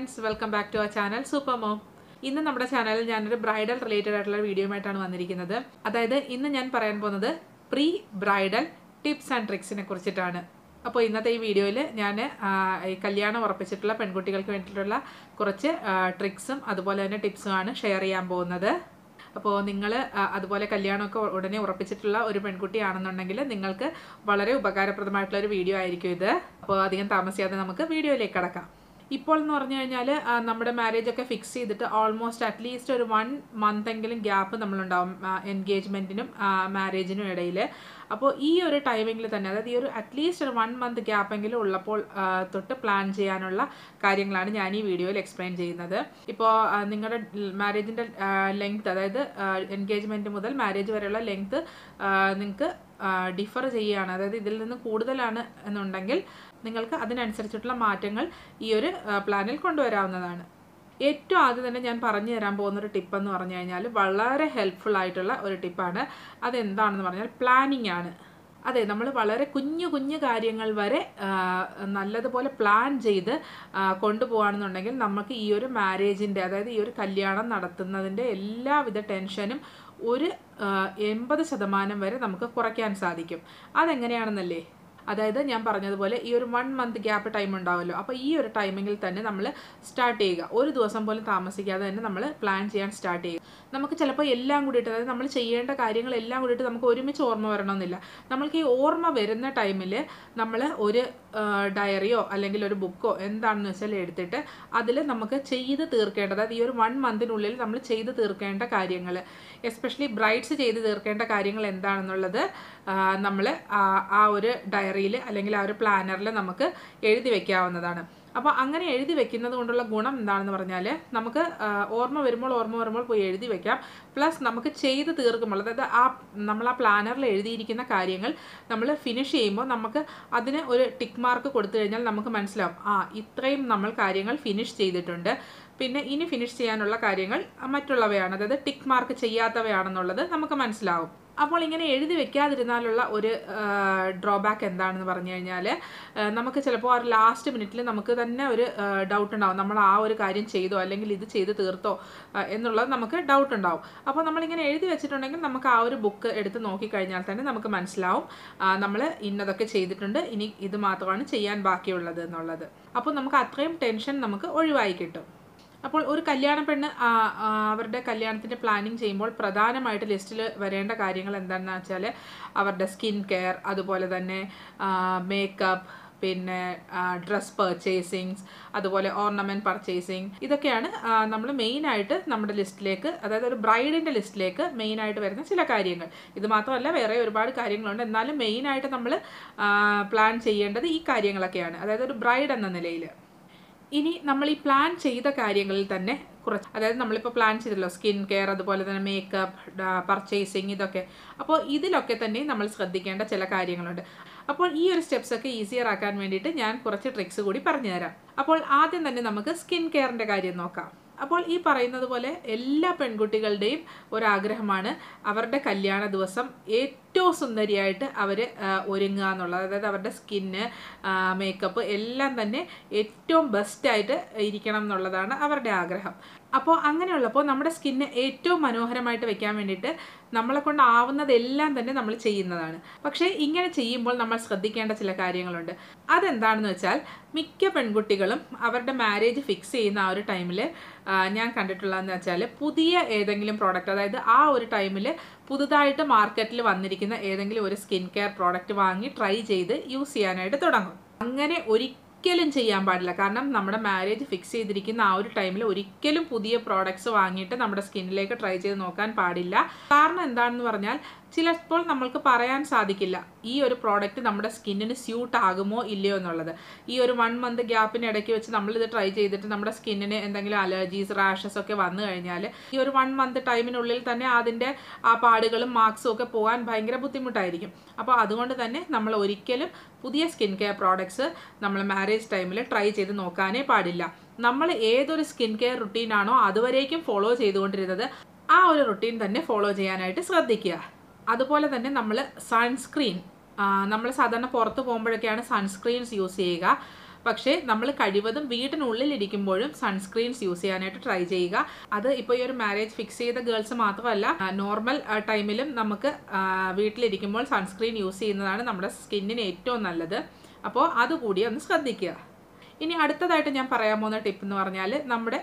friends welcome back to our channel super mom ഇന്ന് നമ്മുടെ ചാനലിൽ ഞാനൊരു ബ്രൈഡൽ റിലേറ്റഡ് ആയിട്ടുള്ള വീഡിയോയുമായിട്ടാണ് വന്നിരിക്കുന്നത് അതായത് ഇന്ന് ഞാൻ പറയാൻ പോകുന്നത് പ്രീ ബ്രൈഡൽ ടിപ്സ് ആൻഡ് ട്രിക്സിനെ കുറിച്ചിട്ടാണ് അപ്പോൾ ഇന്നത്തെ ഈ വീഡിയോയിൽ ഞാൻ ഈ കല്യാണം ഉറപ്പിച്ചിട്ടുള്ള പെൺകുട്ടികൾക്ക് വേണ്ടിയിട്ടുള്ള കുറച്ച് ട്രിക്സും അതുപോലെ തന്നെ ടിപ്സുമാണ് ഷെയർ ചെയ്യാൻ പോകുന്നത് അപ്പോൾ നിങ്ങൾ അതുപോലെ കല്യാണമൊക്കെ ഉടനെ ഉറപ്പിച്ചിട്ടുള്ള ഒരു പെൺകുട്ടിയാണെന്നുണ്ടെങ്കിൽ നിങ്ങൾക്ക് വളരെ ഉപകാരപ്രദമായിട്ടുള്ള ഒരു വീഡിയോ ആയിരിക്കും ഇത് അപ്പോൾ അധികം താമസിയാതെ നമുക്ക് വീഡിയോയിലേക്ക് കടക്കാം ഇപ്പോൾ എന്ന് പറഞ്ഞു കഴിഞ്ഞാൽ നമ്മുടെ മാരേജ് ഒക്കെ ഫിക്സ് ചെയ്തിട്ട് ഓൾമോസ്റ്റ് അറ്റ്ലീസ്റ്റ് ഒരു വൺ മന്ത് എങ്കിലും ഗ്യാപ്പ് നമ്മളുണ്ടാവും എൻഗേജ്മെൻറ്റിനും മാരേജിനും ഇടയിൽ അപ്പോൾ ഈ ഒരു ടൈമിങ്ങിൽ തന്നെ അതായത് ഈ ഒരു അറ്റ്ലീസ്റ്റ് ഒരു വൺ മന്ത് ഗ്യാപ്പെങ്കിലും ഉള്ളപ്പോൾ തൊട്ട് പ്ലാൻ ചെയ്യാനുള്ള കാര്യങ്ങളാണ് ഞാൻ ഈ വീഡിയോയിൽ എക്സ്പ്ലെയിൻ ചെയ്യുന്നത് ഇപ്പോൾ നിങ്ങളുടെ മാരേജിൻ്റെ ലെങ്ത് അതായത് എൻഗേജ്മെൻറ്റ് മുതൽ മാരേജ് വരെയുള്ള ലെങ്ത് നിങ്ങൾക്ക് ഡിഫർ ചെയ്യുകയാണ് അതായത് ഇതിൽ നിന്ന് കൂടുതലാണ് എന്നുണ്ടെങ്കിൽ നിങ്ങൾക്ക് അതിനനുസരിച്ചിട്ടുള്ള മാറ്റങ്ങൾ ഈ ഒരു പ്ലാനിൽ കൊണ്ടുവരാവുന്നതാണ് ഏറ്റവും ആദ്യം തന്നെ ഞാൻ പറഞ്ഞു തരാൻ പോകുന്ന ഒരു ടിപ്പ് എന്ന് പറഞ്ഞു കഴിഞ്ഞാൽ വളരെ ഹെൽപ്ഫുൾ ആയിട്ടുള്ള ഒരു ടിപ്പാണ് അതെന്താണെന്ന് പറഞ്ഞാൽ പ്ലാനിങ് ആണ് അതെ നമ്മൾ വളരെ കുഞ്ഞു കുഞ്ഞു കാര്യങ്ങൾ വരെ നല്ലതുപോലെ പ്ലാൻ ചെയ്ത് കൊണ്ടുപോകുകയാണെന്നുണ്ടെങ്കിൽ നമുക്ക് ഈ ഒരു മാരേജിൻ്റെ അതായത് ഈ ഒരു കല്യാണം നടത്തുന്നതിൻ്റെ എല്ലാവിധ ടെൻഷനും ഒരു എൺപത് ശതമാനം വരെ നമുക്ക് കുറയ്ക്കാൻ സാധിക്കും അതെങ്ങനെയാണെന്നല്ലേ അതായത് ഞാൻ പറഞ്ഞതുപോലെ ഈ ഒരു വൺ മന്ത് ഗ്യാപ്പ് ടൈം ഉണ്ടാവുമല്ലോ അപ്പോൾ ഈ ഒരു ടൈമിങ്ങിൽ തന്നെ നമ്മൾ സ്റ്റാർട്ട് ചെയ്യുക ഒരു ദിവസം പോലും താമസിക്കാതെ തന്നെ നമ്മൾ പ്ലാൻ ചെയ്യാൻ സ്റ്റാർട്ട് ചെയ്യുക നമുക്ക് ചിലപ്പോൾ എല്ലാം കൂടിയിട്ട് അതായത് നമ്മൾ ചെയ്യേണ്ട കാര്യങ്ങളെല്ലാം കൂടിയിട്ട് നമുക്ക് ഒരുമിച്ച് ഓർമ്മ വരണമെന്നില്ല നമ്മൾക്ക് ഈ ഓർമ്മ വരുന്ന ടൈമിൽ നമ്മൾ ഒരു ഡയറിയോ അല്ലെങ്കിൽ ഒരു ബുക്കോ എന്താണെന്ന് വെച്ചാൽ എടുത്തിട്ട് അതിൽ നമുക്ക് ചെയ്ത് തീർക്കേണ്ടത് അതായത് ഈ ഒരു വൺ മന്തിനുള്ളിൽ നമ്മൾ ചെയ്ത് തീർക്കേണ്ട കാര്യങ്ങൾ എസ്പെഷ്യലി ബ്രൈഡ്സ് ചെയ്ത് തീർക്കേണ്ട കാര്യങ്ങൾ എന്താണെന്നുള്ളത് നമ്മൾ ആ ഒരു ഡയറിയിൽ അല്ലെങ്കിൽ ആ ഒരു പ്ലാനറിൽ നമുക്ക് എഴുതി വയ്ക്കാവുന്നതാണ് അപ്പോൾ അങ്ങനെ എഴുതി വെക്കുന്നത് കൊണ്ടുള്ള ഗുണം എന്താണെന്ന് പറഞ്ഞാൽ നമുക്ക് ഓർമ്മ വരുമ്പോൾ ഓർമ്മ വരുമ്പോൾ പോയി എഴുതി വെക്കാം പ്ലസ് നമുക്ക് ചെയ്ത് തീർക്കുമ്പോൾ അതായത് ആ നമ്മൾ ആ പ്ലാനറിൽ എഴുതിയിരിക്കുന്ന കാര്യങ്ങൾ നമ്മൾ ഫിനിഷ് ചെയ്യുമ്പോൾ നമുക്ക് അതിന് ഒരു ടിക്ക് മാർക്ക് കൊടുത്തു കഴിഞ്ഞാൽ നമുക്ക് മനസ്സിലാവും ആ ഇത്രയും നമ്മൾ കാര്യങ്ങൾ ഫിനിഷ് ചെയ്തിട്ടുണ്ട് പിന്നെ ഇനി ഫിനിഷ് ചെയ്യാനുള്ള കാര്യങ്ങൾ മറ്റുള്ളവയാണ് അതായത് ടിക്ക് മാർക്ക് ചെയ്യാത്തവയാണെന്നുള്ളത് നമുക്ക് മനസ്സിലാവും അപ്പോൾ ഇങ്ങനെ എഴുതി വെക്കാതിരുന്നാലുള്ള ഒരു ഡ്രോബാക്ക് എന്താണെന്ന് പറഞ്ഞു കഴിഞ്ഞാൽ നമുക്ക് ചിലപ്പോൾ ആ ലാസ്റ്റ് മിനിറ്റിൽ നമുക്ക് തന്നെ ഒരു ഡൗട്ട് ഉണ്ടാവും നമ്മൾ ആ ഒരു കാര്യം ചെയ്തോ അല്ലെങ്കിൽ ഇത് ചെയ്ത് തീർത്തോ എന്നുള്ളത് നമുക്ക് ഡൗട്ട് ഉണ്ടാവും അപ്പോൾ നമ്മളിങ്ങനെ എഴുതി വെച്ചിട്ടുണ്ടെങ്കിൽ നമുക്ക് ആ ഒരു ബുക്ക് എടുത്ത് നോക്കിക്കഴിഞ്ഞാൽ തന്നെ നമുക്ക് മനസ്സിലാവും നമ്മൾ ഇന്നതൊക്കെ ചെയ്തിട്ടുണ്ട് ഇനി ഇത് മാത്രമാണ് ചെയ്യാൻ ബാക്കിയുള്ളത് എന്നുള്ളത് അപ്പോൾ നമുക്ക് അത്രയും ടെൻഷൻ നമുക്ക് ഒഴിവായി കിട്ടും അപ്പോൾ ഒരു കല്യാണ പെണ്ണ് അവരുടെ കല്യാണത്തിൻ്റെ പ്ലാനിങ് ചെയ്യുമ്പോൾ പ്രധാനമായിട്ട് ലിസ്റ്റിൽ വരേണ്ട കാര്യങ്ങൾ എന്താണെന്ന് വെച്ചാൽ അവരുടെ സ്കിൻ കെയർ അതുപോലെ തന്നെ മേക്കപ്പ് പിന്നെ ഡ്രസ് പർച്ചേസിങ്സ് അതുപോലെ ഓർണമെൻറ്റ് പർച്ചേസിങ് ഇതൊക്കെയാണ് നമ്മൾ മെയിനായിട്ട് നമ്മുടെ ലിസ്റ്റിലേക്ക് അതായത് ഒരു ബ്രൈഡിൻ്റെ ലിസ്റ്റിലേക്ക് മെയിനായിട്ട് വരുന്ന ചില കാര്യങ്ങൾ ഇത് മാത്രമല്ല വേറെ ഒരുപാട് കാര്യങ്ങളുണ്ട് എന്നാലും മെയിനായിട്ട് നമ്മൾ പ്ലാൻ ചെയ്യേണ്ടത് ഈ കാര്യങ്ങളൊക്കെയാണ് അതായത് ഒരു ബ്രൈഡ് എന്ന നിലയിൽ ഇനി നമ്മൾ ഈ പ്ലാൻ ചെയ്ത കാര്യങ്ങളിൽ തന്നെ കുറച്ച് അതായത് നമ്മളിപ്പോൾ പ്ലാൻ ചെയ്തല്ലോ സ്കിൻ കെയർ അതുപോലെ തന്നെ മേക്കപ്പ് പർച്ചേസിങ് ഇതൊക്കെ അപ്പോൾ ഇതിലൊക്കെ തന്നെ നമ്മൾ ശ്രദ്ധിക്കേണ്ട ചില കാര്യങ്ങളുണ്ട് അപ്പോൾ ഈ ഒരു സ്റ്റെപ്സ് ഒക്കെ ഈസിയർ ആക്കാൻ വേണ്ടിയിട്ട് ഞാൻ കുറച്ച് ട്രിക്സ് കൂടി പറഞ്ഞുതരാം അപ്പോൾ ആദ്യം തന്നെ നമുക്ക് സ്കിൻ കെയറിൻ്റെ കാര്യം നോക്കാം അപ്പോൾ ഈ പറയുന്നത് പോലെ എല്ലാ പെൺകുട്ടികളുടെയും ഒരാഗ്രഹമാണ് അവരുടെ കല്യാണ ദിവസം ഏറ്റവും സുന്ദരിയായിട്ട് അവർ ഒരുങ്ങുക എന്നുള്ളത് അതായത് അവരുടെ സ്കിന്ന് മേക്കപ്പ് എല്ലാം തന്നെ ഏറ്റവും ബെസ്റ്റായിട്ട് ഇരിക്കണം എന്നുള്ളതാണ് അവരുടെ ആഗ്രഹം അപ്പോൾ അങ്ങനെയുള്ളപ്പോൾ നമ്മുടെ സ്കിന്നെ ഏറ്റവും മനോഹരമായിട്ട് വെക്കാൻ വേണ്ടിയിട്ട് നമ്മളെ കൊണ്ടാവുന്നതെല്ലാം തന്നെ നമ്മൾ ചെയ്യുന്നതാണ് പക്ഷേ ഇങ്ങനെ ചെയ്യുമ്പോൾ നമ്മൾ ശ്രദ്ധിക്കേണ്ട ചില കാര്യങ്ങളുണ്ട് അതെന്താണെന്ന് വെച്ചാൽ മിക്ക പെൺകുട്ടികളും അവരുടെ മാരേജ് ഫിക്സ് ചെയ്യുന്ന ആ ഒരു ടൈമിൽ ഞാൻ കണ്ടിട്ടുള്ളതെന്ന് വെച്ചാൽ പുതിയ ഏതെങ്കിലും പ്രോഡക്റ്റ് അതായത് ആ ഒരു ടൈമിൽ പുതുതായിട്ട് മാർക്കറ്റിൽ വന്നിരിക്കുന്ന ഏതെങ്കിലും ഒരു സ്കിൻ കെയർ പ്രോഡക്റ്റ് വാങ്ങി ട്രൈ ചെയ്ത് യൂസ് ചെയ്യാനായിട്ട് തുടങ്ങും അങ്ങനെ ഒരിക്കലും ഒരിക്കലും ചെയ്യാൻ പാടില്ല കാരണം നമ്മുടെ മാരേജ് ഫിക്സ് ചെയ്തിരിക്കുന്ന ആ ഒരു ടൈമിൽ ഒരിക്കലും പുതിയ പ്രോഡക്ട്സ് വാങ്ങിയിട്ട് നമ്മുടെ സ്കിന്നിലേക്ക് ട്രൈ ചെയ്ത് നോക്കാൻ പാടില്ല കാരണം എന്താണെന്ന് പറഞ്ഞാൽ ചിലപ്പോൾ നമ്മൾക്ക് പറയാൻ സാധിക്കില്ല ഈ ഒരു പ്രോഡക്റ്റ് നമ്മുടെ സ്കിന്നിന് സ്യൂട്ട് ആകുമോ ഇല്ലയോ എന്നുള്ളത് ഈ ഒരു വൺ മന്ത് ഗ്യാപ്പിന് ഇടയ്ക്ക് വെച്ച് നമ്മളിത് ട്രൈ ചെയ്തിട്ട് നമ്മുടെ സ്കിന്നിന് എന്തെങ്കിലും അലർജീസ് റാഷസ് ഒക്കെ വന്നു കഴിഞ്ഞാൽ ഈ ഒരു വൺ മന്ത് ടൈമിനുള്ളിൽ തന്നെ അതിൻ്റെ ആ പാടുകളും മാർക്സും ഒക്കെ പോകാൻ ഭയങ്കര ബുദ്ധിമുട്ടായിരിക്കും അപ്പോൾ അതുകൊണ്ട് തന്നെ നമ്മൾ ഒരിക്കലും പുതിയ സ്കിൻ കെയർ പ്രോഡക്ട്സ് നമ്മൾ മാരേജ് ടൈമിൽ ട്രൈ ചെയ്ത് നോക്കാനേ പാടില്ല നമ്മൾ ഏതൊരു സ്കിൻ കെയർ റുട്ടീനാണോ അതുവരേക്കും ഫോളോ ചെയ്തുകൊണ്ടിരുന്നത് ആ ഒരു റുട്ടീൻ തന്നെ ഫോളോ ചെയ്യാനായിട്ട് ശ്രദ്ധിക്കുക അതുപോലെ തന്നെ നമ്മൾ സൺസ്ക്രീൻ നമ്മൾ സാധാരണ പുറത്ത് പോകുമ്പോഴൊക്കെയാണ് സൺസ്ക്രീൻസ് യൂസ് ചെയ്യുക പക്ഷേ നമ്മൾ കഴിവതും വീട്ടിനുള്ളിൽ ഇരിക്കുമ്പോഴും സൺസ്ക്രീൻസ് യൂസ് ചെയ്യാനായിട്ട് ട്രൈ ചെയ്യുക അത് ഇപ്പോൾ ഈ ഒരു മാരേജ് ഫിക്സ് ചെയ്ത ഗേൾസ് മാത്രമല്ല നോർമൽ ടൈമിലും നമുക്ക് വീട്ടിലിരിക്കുമ്പോൾ സൺസ്ക്രീൻ യൂസ് ചെയ്യുന്നതാണ് നമ്മുടെ സ്കിന്നിന് ഏറ്റവും നല്ലത് അപ്പോൾ അതുകൂടി ഒന്ന് ശ്രദ്ധിക്കുക ഇനി അടുത്തതായിട്ട് ഞാൻ പറയാൻ പോകുന്ന ടിപ്പ് എന്ന് പറഞ്ഞാൽ നമ്മുടെ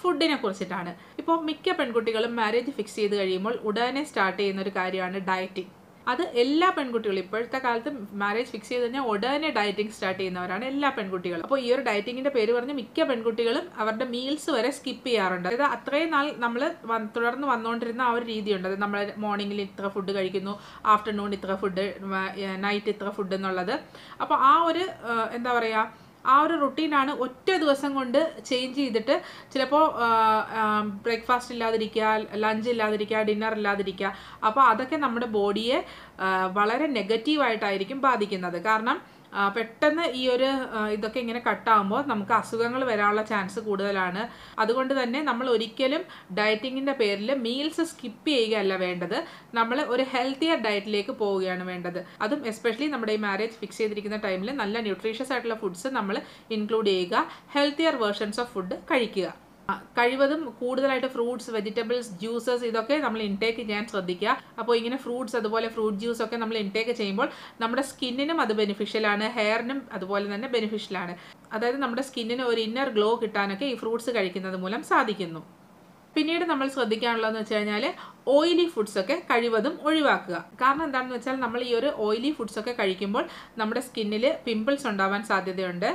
ഫുഡിനെ കുറിച്ചിട്ടാണ് ഇപ്പോൾ മിക്ക പെൺകുട്ടികളും മാരേജ് ഫിക്സ് ചെയ്ത് കഴിയുമ്പോൾ ഉടനെ സ്റ്റാർട്ട് ചെയ്യുന്ന ഒരു കാര്യമാണ് ഡയറ്റിംഗ് അത് എല്ലാ പെൺകുട്ടികളും ഇപ്പോഴത്തെ കാലത്ത് മാരേജ് ഫിക്സ് ചെയ്ത് തന്നെ ഉടനെ ഡയറ്റിംഗ് സ്റ്റാർട്ട് ചെയ്യുന്നവരാണ് എല്ലാ പെൺകുട്ടികളും അപ്പോൾ ഈ ഒരു ഡയറ്റിങ്ങിന്റെ പേര് പറഞ്ഞ് മിക്ക പെൺകുട്ടികളും അവരുടെ മീൽസ് വരെ സ്കിപ്പ് ചെയ്യാറുണ്ട് അതായത് അത്രയും നാൾ നമ്മൾ തുടർന്ന് വന്നുകൊണ്ടിരുന്ന ആ ഒരു രീതിയുണ്ട് അത് നമ്മൾ മോർണിംഗിൽ ഇത്ര ഫുഡ് കഴിക്കുന്നു ആഫ്റ്റർനൂൺ ഇത്ര ഫുഡ് നൈറ്റ് ഇത്ര ഫുഡ് എന്നുള്ളത് അപ്പോൾ ആ ഒരു എന്താ പറയുക ആ ഒരു റുട്ടീനാണ് ഒറ്റ ദിവസം കൊണ്ട് ചേഞ്ച് ചെയ്തിട്ട് ചിലപ്പോൾ ബ്രേക്ക്ഫാസ്റ്റ് ഇല്ലാതിരിക്കുക ലഞ്ച് ഇല്ലാതിരിക്കുക ഡിന്നർ ഇല്ലാതിരിക്കുക അപ്പോൾ അതൊക്കെ നമ്മുടെ ബോഡിയെ വളരെ നെഗറ്റീവായിട്ടായിരിക്കും ബാധിക്കുന്നത് കാരണം പെട്ടെന്ന് ഈ ഒരു ഇതൊക്കെ ഇങ്ങനെ കട്ടാകുമ്പോൾ നമുക്ക് അസുഖങ്ങൾ വരാനുള്ള ചാൻസ് കൂടുതലാണ് അതുകൊണ്ട് തന്നെ നമ്മൾ ഒരിക്കലും ഡയറ്റിങ്ങിൻ്റെ പേരിൽ മീൽസ് സ്കിപ്പ് ചെയ്യുകയല്ല വേണ്ടത് നമ്മൾ ഒരു ഹെൽത്തിയർ ഡയറ്റിലേക്ക് പോവുകയാണ് വേണ്ടത് അതും എസ്പെഷ്യലി നമ്മുടെ ഈ മാരേജ് ഫിക്സ് ചെയ്തിരിക്കുന്ന ടൈമിൽ നല്ല ന്യൂട്രീഷ്യസ് ആയിട്ടുള്ള ഫുഡ്സ് നമ്മൾ ഇൻക്ലൂഡ് ചെയ്യുക ഹെൽത്തിയർ വേർഷൻസ് ഓഫ് ഫുഡ് കഴിക്കുക കഴിവതും കൂടുതലായിട്ട് ഫ്രൂട്ട്സ് വെജിറ്റബിൾസ് ജ്യൂസസ് ഇതൊക്കെ നമ്മൾ ഇൻടേക്ക് ചെയ്യാൻ ശ്രദ്ധിക്കുക അപ്പോൾ ഇങ്ങനെ ഫ്രൂട്ട്സ് അതുപോലെ ഫ്രൂട്ട് ജ്യൂസ് ഒക്കെ നമ്മൾ ഇൻടേക്ക് ചെയ്യുമ്പോൾ നമ്മുടെ സ്കിന്നിനും അത് ബെനിഫിഷ്യലാണ് ഹെയറിനും അതുപോലെ തന്നെ ബെനിഫിഷ്യലാണ് അതായത് നമ്മുടെ സ്കിന്നിന് ഒരു ഇന്നർ ഗ്ലോ കിട്ടാനൊക്കെ ഈ ഫ്രൂട്ട്സ് കഴിക്കുന്നത് മൂലം സാധിക്കുന്നു പിന്നീട് നമ്മൾ ശ്രദ്ധിക്കാനുള്ളതെന്ന് വെച്ച് കഴിഞ്ഞാൽ ഓയിലി ഫുഡ്സൊക്കെ കഴിവതും ഒഴിവാക്കുക കാരണം എന്താണെന്ന് വെച്ചാൽ നമ്മൾ ഈ ഒരു ഓയിലി ഫുഡ്സൊക്കെ കഴിക്കുമ്പോൾ നമ്മുടെ സ്കിന്നിൽ പിമ്പിൾസ് ഉണ്ടാവാൻ സാധ്യതയുണ്ട്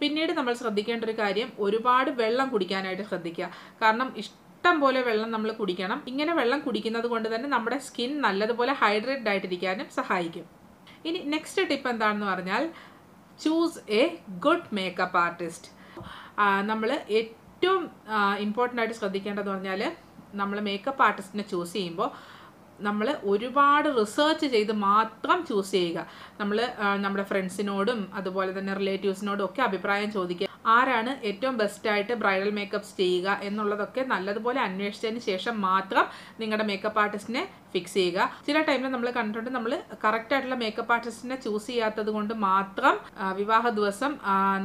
പിന്നീട് നമ്മൾ ശ്രദ്ധിക്കേണ്ട ഒരു കാര്യം ഒരുപാട് വെള്ളം കുടിക്കാനായിട്ട് ശ്രദ്ധിക്കുക കാരണം ഇഷ്ടം പോലെ വെള്ളം നമ്മൾ കുടിക്കണം ഇങ്ങനെ വെള്ളം കുടിക്കുന്നത് കൊണ്ട് തന്നെ നമ്മുടെ സ്കിൻ നല്ലതുപോലെ ഹൈഡ്രേറ്റഡ് ആയിട്ടിരിക്കാനും സഹായിക്കും ഇനി നെക്സ്റ്റ് ടിപ്പ് എന്താണെന്ന് പറഞ്ഞാൽ choose a good makeup artist നമ്മൾ ഇമ്പോർട്ടൻ്റ് ആയിട്ട് ശ്രദ്ധിക്കേണ്ടതെന്ന് പറഞ്ഞാൽ നമ്മൾ മേക്കപ്പ് ആർട്ടിസ്റ്റിനെ ചൂസ് ചെയ്യുമ്പോൾ നമ്മൾ ഒരുപാട് റിസേർച്ച് ചെയ്ത് മാത്രം ചൂസ് ചെയ്യുക നമ്മൾ നമ്മുടെ ഫ്രണ്ട്സിനോടും അതുപോലെ തന്നെ റിലേറ്റീവ്സിനോടും ഒക്കെ അഭിപ്രായം ചോദിക്കുക ആരാണ് ഏറ്റവും ബെസ്റ്റായിട്ട് ബ്രൈഡൽ മേക്കപ്പ്സ് ചെയ്യുക എന്നുള്ളതൊക്കെ നല്ലതുപോലെ അന്വേഷിച്ചതിന് ശേഷം മാത്രം നിങ്ങളുടെ മേക്കപ്പ് ആർട്ടിസ്റ്റിനെ ഫിക്സ് ചെയ്യുക ചില ടൈമിൽ നമ്മൾ കണ്ടിട്ടുണ്ട് നമ്മൾ കറക്റ്റായിട്ടുള്ള ആയിട്ടുള്ള മേക്കപ്പ് ആർട്ടിസ്റ്റിനെ ചൂസ് ചെയ്യാത്തത് കൊണ്ട് മാത്രം വിവാഹ ദിവസം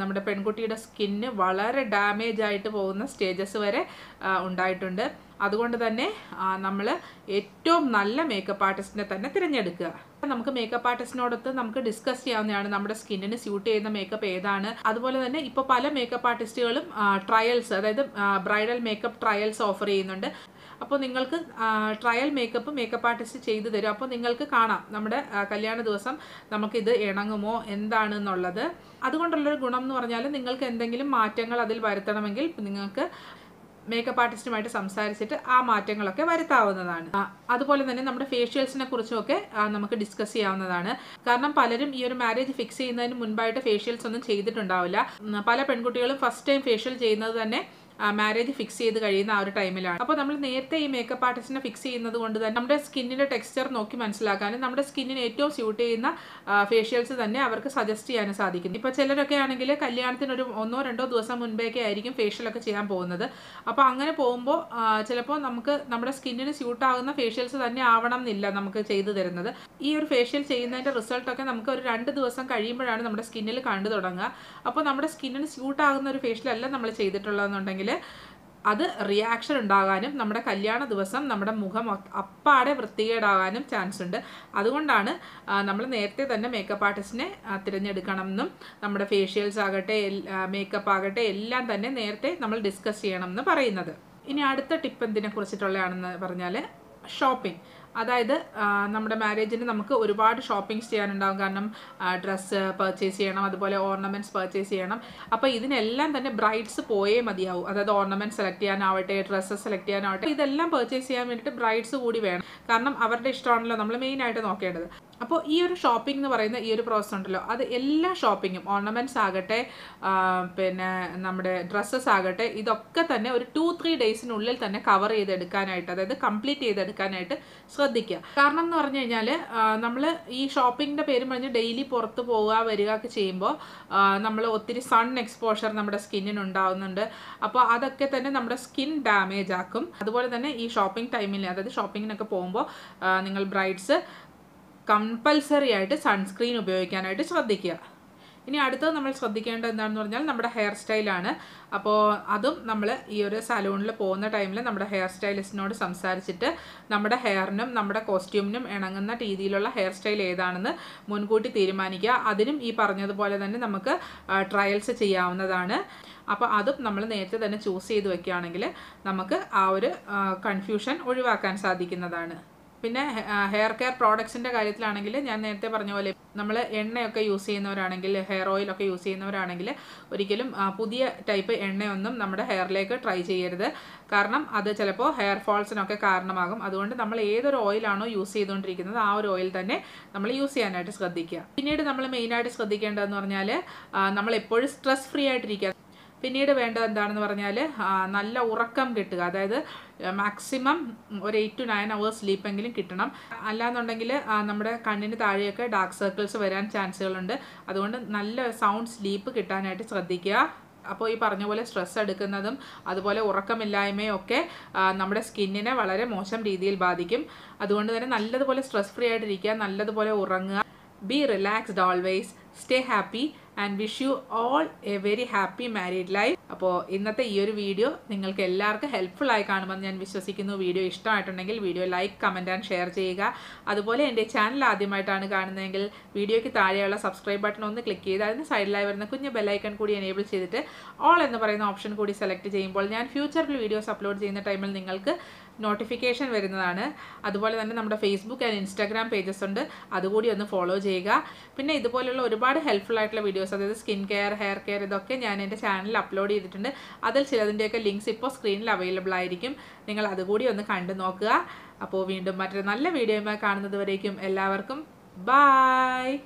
നമ്മുടെ പെൺകുട്ടിയുടെ സ്കിന്ന് വളരെ ഡാമേജ് ആയിട്ട് പോകുന്ന സ്റ്റേജസ് വരെ ഉണ്ടായിട്ടുണ്ട് അതുകൊണ്ട് തന്നെ നമ്മൾ ഏറ്റവും നല്ല മേക്കപ്പ് ആർട്ടിസ്റ്റിനെ തന്നെ തിരഞ്ഞെടുക്കുക നമുക്ക് മേക്കപ്പ് ആർട്ടിസ്റ്റിനോടൊത്ത് നമുക്ക് ഡിസ്കസ് ചെയ്യാവുന്നതാണ് നമ്മുടെ സ്കിന്നിന് സ്യൂട്ട് ചെയ്യുന്ന മേക്കപ്പ് ഏതാണ് അതുപോലെ തന്നെ ഇപ്പോൾ പല മേക്കപ്പ് ആർട്ടിസ്റ്റുകളും ട്രയൽസ് അതായത് ബ്രൈഡൽ മേക്കപ്പ് ട്രയൽസ് ഓഫർ ചെയ്യുന്നുണ്ട് അപ്പോൾ നിങ്ങൾക്ക് ട്രയൽ മേക്കപ്പ് മേക്കപ്പ് ആർട്ടിസ്റ്റ് ചെയ്തു തരും അപ്പോൾ നിങ്ങൾക്ക് കാണാം നമ്മുടെ കല്യാണ ദിവസം നമുക്കിത് ഇണങ്ങുമോ എന്താണെന്നുള്ളത് അതുകൊണ്ടുള്ളൊരു ഗുണം എന്ന് പറഞ്ഞാൽ നിങ്ങൾക്ക് എന്തെങ്കിലും മാറ്റങ്ങൾ അതിൽ വരുത്തണമെങ്കിൽ നിങ്ങൾക്ക് മേക്കപ്പ് ആർട്ടിസ്റ്റുമായിട്ട് സംസാരിച്ചിട്ട് ആ മാറ്റങ്ങളൊക്കെ വരുത്താവുന്നതാണ് അതുപോലെ തന്നെ നമ്മുടെ ഫേഷ്യൽസിനെ കുറിച്ചുമൊക്കെ നമുക്ക് ഡിസ്കസ് ചെയ്യാവുന്നതാണ് കാരണം പലരും ഈ ഒരു മാരേജ് ഫിക്സ് ചെയ്യുന്നതിന് മുൻപായിട്ട് ഫേഷ്യൽസ് ഒന്നും ചെയ്തിട്ടുണ്ടാവില്ല പല പെൺകുട്ടികളും ഫസ്റ്റ് ടൈം ഫേഷ്യൽ ചെയ്യുന്നത് തന്നെ മാരേജ് ഫിക്സ് ചെയ്ത് കഴിയുന്ന ആ ഒരു ടൈമിലാണ് അപ്പോൾ നമ്മൾ നേരത്തെ ഈ മേക്കപ്പ് ആർട്ടിസ്റ്റിനെ ഫിക്സ് ചെയ്യുന്നത് കൊണ്ട് തന്നെ നമ്മുടെ സ്കിന്നിൻ്റെ ടെക്സ്ചർ നോക്കി മനസ്സിലാക്കാനും നമ്മുടെ സ്കിന്നിന് ഏറ്റവും സ്യൂട്ട് ചെയ്യുന്ന ഫേഷ്യൽസ് തന്നെ അവർക്ക് സജസ്റ്റ് ചെയ്യാനും സാധിക്കും ഇപ്പോൾ ചിലരൊക്കെ ആണെങ്കിൽ കല്യാണത്തിന് ഒരു ഒന്നോ രണ്ടോ ദിവസം മുൻപേക്കെ ആയിരിക്കും ഫേഷ്യലൊക്കെ ചെയ്യാൻ പോകുന്നത് അപ്പോൾ അങ്ങനെ പോകുമ്പോൾ ചിലപ്പോൾ നമുക്ക് നമ്മുടെ സ്കിന്നിന് സ്യൂട്ട് ആകുന്ന ഫേഷ്യൽസ് തന്നെ ആവണം എന്നില്ല നമുക്ക് ചെയ്തു തരുന്നത് ഈ ഒരു ഫേഷ്യൽ ചെയ്യുന്നതിൻ്റെ റിസൾട്ടൊക്കെ നമുക്ക് ഒരു രണ്ട് ദിവസം കഴിയുമ്പോഴാണ് നമ്മുടെ സ്കിന്നിൽ കണ്ടു തുടങ്ങുക അപ്പോൾ നമ്മുടെ സ്കിന്നിന് സ്യൂട്ട് ആകുന്ന ഒരു അല്ല നമ്മൾ ചെയ്തിട്ടുള്ളതെന്നുണ്ടെങ്കിൽ അത് റിയാക്ഷൻ ഉണ്ടാകാനും നമ്മുടെ കല്യാണ ദിവസം നമ്മുടെ മുഖം അപ്പാടെ വൃത്തികേടാകാനും ചാൻസ് ഉണ്ട് അതുകൊണ്ടാണ് നമ്മൾ നേരത്തെ തന്നെ മേക്കപ്പ് ആർട്ടിസ്റ്റിനെ തിരഞ്ഞെടുക്കണം എന്നും നമ്മുടെ ഫേഷ്യൽസ് ആകട്ടെ മേക്കപ്പ് ആകട്ടെ എല്ലാം തന്നെ നേരത്തെ നമ്മൾ ഡിസ്കസ് ചെയ്യണം എന്ന് പറയുന്നത് ഇനി അടുത്ത ടിപ്പ് എന്തിനെ കുറിച്ചിട്ടുള്ളതാണെന്ന് പറഞ്ഞാൽ ഷോപ്പിംഗ് അതായത് നമ്മുടെ മാരേജിന് നമുക്ക് ഒരുപാട് ഷോപ്പിംഗ്സ് ചെയ്യാനുണ്ടാകും കാരണം ഡ്രസ്സ് പർച്ചേസ് ചെയ്യണം അതുപോലെ ഓർണമെൻറ്റ്സ് പർച്ചേസ് ചെയ്യണം അപ്പോൾ ഇതിനെല്ലാം തന്നെ ബ്രൈഡ്സ് പോയേ മതിയാവും അതായത് ഓർണമെൻറ്റ് സെലക്ട് ചെയ്യാനാവട്ടെ ഡ്രസ്സ് സെലക്ട് ചെയ്യാനാവട്ടെ ഇതെല്ലാം പർച്ചേസ് ചെയ്യാൻ വേണ്ടിയിട്ട് ബ്രൈഡ്സ് കൂടി വേണം കാരണം അവരുടെ ഇഷ്ടമാണല്ലോ നമ്മൾ മെയിനായിട്ട് നോക്കേണ്ടത് അപ്പോൾ ഈ ഒരു ഷോപ്പിംഗ് എന്ന് പറയുന്ന ഈ ഒരു പ്രോസസ്സ് ഉണ്ടല്ലോ അത് എല്ലാ ഷോപ്പിങ്ങും ഓർണമെൻറ്റ്സ് ആകട്ടെ പിന്നെ നമ്മുടെ ഡ്രസ്സസ് ആകട്ടെ ഇതൊക്കെ തന്നെ ഒരു ടു ത്രീ ഡേയ്സിനുള്ളിൽ തന്നെ കവർ ചെയ്തെടുക്കാനായിട്ട് അതായത് കംപ്ലീറ്റ് ചെയ്തെടുക്കാനായിട്ട് ശ്രദ്ധിക്കുക കാരണം എന്ന് പറഞ്ഞു കഴിഞ്ഞാൽ നമ്മൾ ഈ ഷോപ്പിങ്ങിൻ്റെ പേര് പറഞ്ഞ് ഡെയിലി പുറത്ത് പോവുക വരിക ഒക്കെ ചെയ്യുമ്പോൾ നമ്മൾ ഒത്തിരി സൺ എക്സ്പോഷർ നമ്മുടെ സ്കിന്നിന് ഉണ്ടാവുന്നുണ്ട് അപ്പോൾ അതൊക്കെ തന്നെ നമ്മുടെ സ്കിൻ ഡാമേജ് ആക്കും അതുപോലെ തന്നെ ഈ ഷോപ്പിംഗ് ടൈമിൽ അതായത് ഷോപ്പിങ്ങിനൊക്കെ പോകുമ്പോൾ നിങ്ങൾ ബ്രൈഡ്സ് കമ്പൽസറി ആയിട്ട് സൺസ്ക്രീൻ ഉപയോഗിക്കാനായിട്ട് ശ്രദ്ധിക്കുക ഇനി അടുത്തത് നമ്മൾ ശ്രദ്ധിക്കേണ്ട എന്താണെന്ന് പറഞ്ഞാൽ നമ്മുടെ ഹെയർ സ്റ്റൈലാണ് അപ്പോൾ അതും നമ്മൾ ഈ ഒരു സലൂണിൽ പോകുന്ന ടൈമിൽ നമ്മുടെ ഹെയർ സ്റ്റൈലിസ്റ്റിനോട് സംസാരിച്ചിട്ട് നമ്മുടെ ഹെയറിനും നമ്മുടെ കോസ്റ്റ്യൂമിനും ഇണങ്ങുന്ന രീതിയിലുള്ള ഹെയർ സ്റ്റൈൽ ഏതാണെന്ന് മുൻകൂട്ടി തീരുമാനിക്കുക അതിനും ഈ പറഞ്ഞതുപോലെ തന്നെ നമുക്ക് ട്രയൽസ് ചെയ്യാവുന്നതാണ് അപ്പോൾ അതും നമ്മൾ നേരത്തെ തന്നെ ചൂസ് ചെയ്ത് വെക്കുകയാണെങ്കിൽ നമുക്ക് ആ ഒരു കൺഫ്യൂഷൻ ഒഴിവാക്കാൻ സാധിക്കുന്നതാണ് പിന്നെ ഹെയർ കെയർ പ്രോഡക്ട്സിൻ്റെ കാര്യത്തിലാണെങ്കിൽ ഞാൻ നേരത്തെ പറഞ്ഞ പോലെ നമ്മൾ എണ്ണയൊക്കെ യൂസ് ചെയ്യുന്നവരാണെങ്കിൽ ഹെയർ ഓയിലൊക്കെ യൂസ് ചെയ്യുന്നവരാണെങ്കിൽ ഒരിക്കലും പുതിയ ടൈപ്പ് എണ്ണയൊന്നും നമ്മുടെ ഹെയറിലേക്ക് ട്രൈ ചെയ്യരുത് കാരണം അത് ചിലപ്പോൾ ഹെയർ ഫോൾസിനൊക്കെ കാരണമാകും അതുകൊണ്ട് നമ്മൾ ഏതൊരു ഓയിലാണോ യൂസ് ചെയ്തുകൊണ്ടിരിക്കുന്നത് ആ ഒരു ഓയിൽ തന്നെ നമ്മൾ യൂസ് ചെയ്യാനായിട്ട് ശ്രദ്ധിക്കുക പിന്നീട് നമ്മൾ മെയിനായിട്ട് ശ്രദ്ധിക്കേണ്ടതെന്ന് പറഞ്ഞാൽ നമ്മൾ എപ്പോഴും സ്ട്രെസ് ഫ്രീ ആയിട്ടിരിക്കുക പിന്നീട് വേണ്ടത് എന്താണെന്ന് പറഞ്ഞാൽ നല്ല ഉറക്കം കിട്ടുക അതായത് മാക്സിമം ഒരു എയ്റ്റ് ടു നയൻ അവേഴ്സ് സ്ലീപ്പെങ്കിലും കിട്ടണം അല്ലാന്നുണ്ടെങ്കിൽ നമ്മുടെ കണ്ണിന് താഴെയൊക്കെ ഡാർക്ക് സർക്കിൾസ് വരാൻ ചാൻസുകളുണ്ട് അതുകൊണ്ട് നല്ല സൗണ്ട് സ്ലീപ്പ് കിട്ടാനായിട്ട് ശ്രദ്ധിക്കുക അപ്പോൾ ഈ പറഞ്ഞ പോലെ സ്ട്രെസ് എടുക്കുന്നതും അതുപോലെ ഉറക്കമില്ലായ്മയും ഒക്കെ നമ്മുടെ സ്കിന്നിനെ വളരെ മോശം രീതിയിൽ ബാധിക്കും അതുകൊണ്ട് തന്നെ നല്ലതുപോലെ സ്ട്രെസ് ഫ്രീ ആയിട്ടിരിക്കുക നല്ലതുപോലെ ഉറങ്ങുക be relaxed always stay happy and wish you all a very happy married life അപ്പോൾ ഇന്നത്തെ ഈ ഒരു വീഡിയോ നിങ്ങൾക്ക് എല്ലാവർക്കും ഹെൽപ്ഫുൾ ആയി കാണുമെന്ന് ഞാൻ വിശ്വസിക്കുന്നു വീഡിയോ ഇഷ്ടമായിട്ടുണ്ടെങ്കിൽ video like comment and share ചെയ്യുക അതുപോലെ എൻ്റെ ചാനൽ ആദ്യമായിട്ടാണ് കാണുന്നതെങ്കിൽ വീഡിയോയ്ക്ക് താഴെയുള്ള സബ്സ്ക്രൈബ് ബട്ടൺ ഒന്ന് ക്ലിക്ക് ചെയ്ത് അതിന് സൈഡിലായി വരുന്ന കുഞ്ഞ് ബെല്ലൈക്കൺ കൂടി എനേബിൾ ചെയ്തിട്ട് ഓൾ എന്ന് പറയുന്ന ഓപ്ഷൻ കൂടി സെലക്ട് ചെയ്യുമ്പോൾ ഞാൻ ഫ്യൂച്ചറിൽ വീഡിയോസ് അപ്ലോഡ് ചെയ്യുന്ന ടൈമിൽ നിങ്ങൾക്ക് നോട്ടിഫിക്കേഷൻ വരുന്നതാണ് അതുപോലെ തന്നെ നമ്മുടെ ഫേസ്ബുക്ക് ആൻഡ് ഇൻസ്റ്റാഗ്രാം പേജസ് ഉണ്ട് അതുകൂടി ഒന്ന് ഫോളോ ചെയ്യുക പിന്നെ ഇതുപോലുള്ള ഒരുപാട് ഹെൽപ്ഫുൾ ആയിട്ടുള്ള വീഡിയോസ് വീഡിയോസ് അതായത് സ്കിൻ കെയർ ഹെയർ കെയർ ഇതൊക്കെ ഞാൻ എൻ്റെ ചാനലിൽ അപ്ലോഡ് ചെയ്തിട്ടുണ്ട് അതിൽ ചിലതിൻ്റെയൊക്കെ ലിങ്ക്സ് ഇപ്പോൾ സ്ക്രീനിൽ അവൈലബിൾ ആയിരിക്കും നിങ്ങൾ അതുകൂടി ഒന്ന് കണ്ടു നോക്കുക അപ്പോൾ വീണ്ടും മറ്റൊരു നല്ല വീഡിയോയുമായി കാണുന്നത് വരേക്കും എല്ലാവർക്കും ബായ്